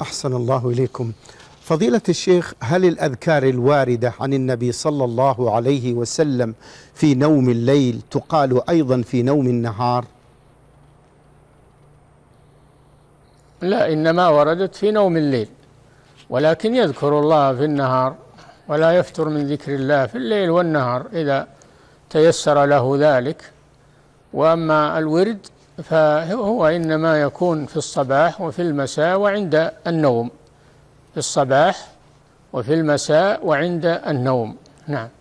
أحسن الله إليكم فضيلة الشيخ هل الأذكار الواردة عن النبي صلى الله عليه وسلم في نوم الليل تقال أيضا في نوم النهار لا إنما وردت في نوم الليل ولكن يذكر الله في النهار ولا يفتر من ذكر الله في الليل والنهار إذا تيسر له ذلك وأما الورد فهو إنما يكون في الصباح وفي المساء وعند النوم في الصباح وفي المساء وعند النوم نعم